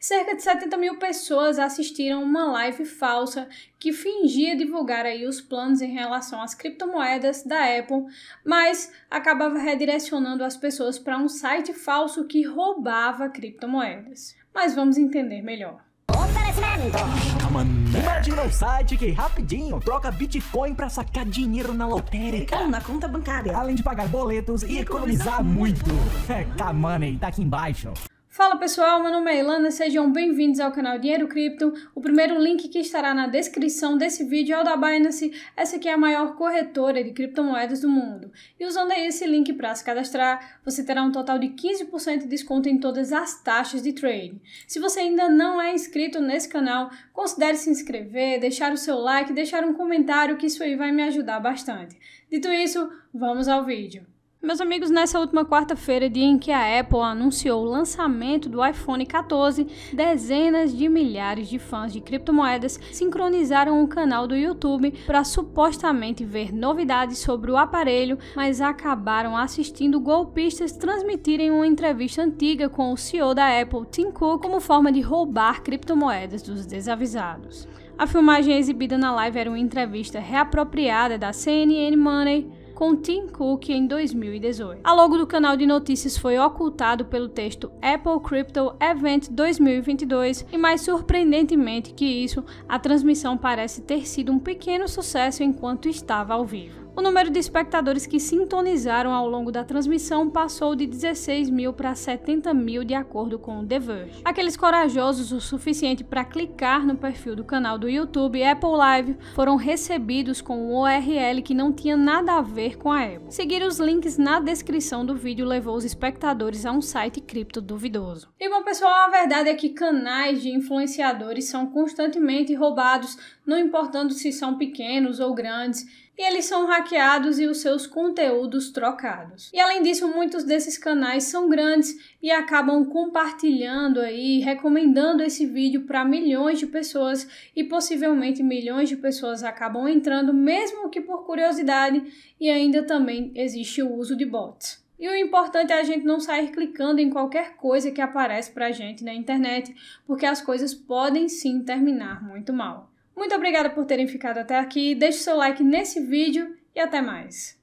cerca de 70 mil pessoas assistiram uma live falsa que fingia divulgar aí os planos em relação às criptomoedas da Apple, mas acabava redirecionando as pessoas para um site falso que roubava criptomoedas. Mas vamos entender melhor. Imagina um site que rapidinho troca Bitcoin para sacar dinheiro na lotérica ou então, na conta bancária, além de pagar boletos e, e economizar, economizar muito. É, tá money, tá aqui embaixo. Fala pessoal, meu nome é Ilana, sejam bem-vindos ao canal Dinheiro Cripto. O primeiro link que estará na descrição desse vídeo é o da Binance, essa que é a maior corretora de criptomoedas do mundo. E usando esse link para se cadastrar, você terá um total de 15% de desconto em todas as taxas de trade. Se você ainda não é inscrito nesse canal, considere se inscrever, deixar o seu like, deixar um comentário, que isso aí vai me ajudar bastante. Dito isso, vamos ao vídeo. Meus amigos, nessa última quarta-feira, dia em que a Apple anunciou o lançamento do iPhone 14, dezenas de milhares de fãs de criptomoedas sincronizaram o canal do YouTube para supostamente ver novidades sobre o aparelho, mas acabaram assistindo golpistas transmitirem uma entrevista antiga com o CEO da Apple, Tim Cook, como forma de roubar criptomoedas dos desavisados. A filmagem exibida na live era uma entrevista reapropriada da CNN Money com Tim Cook em 2018. A logo do canal de notícias foi ocultado pelo texto Apple Crypto Event 2022 e mais surpreendentemente que isso, a transmissão parece ter sido um pequeno sucesso enquanto estava ao vivo o número de espectadores que sintonizaram ao longo da transmissão passou de 16 mil para 70 mil, de acordo com o The Verge. Aqueles corajosos o suficiente para clicar no perfil do canal do YouTube Apple Live foram recebidos com um URL que não tinha nada a ver com a Apple. Seguir os links na descrição do vídeo levou os espectadores a um site cripto duvidoso. E bom, pessoal, a verdade é que canais de influenciadores são constantemente roubados não importando se são pequenos ou grandes, e eles são hackeados e os seus conteúdos trocados. E além disso, muitos desses canais são grandes e acabam compartilhando aí, recomendando esse vídeo para milhões de pessoas e possivelmente milhões de pessoas acabam entrando mesmo que por curiosidade e ainda também existe o uso de bots. E o importante é a gente não sair clicando em qualquer coisa que aparece pra gente na internet, porque as coisas podem sim terminar muito mal. Muito obrigada por terem ficado até aqui, deixe seu like nesse vídeo e até mais!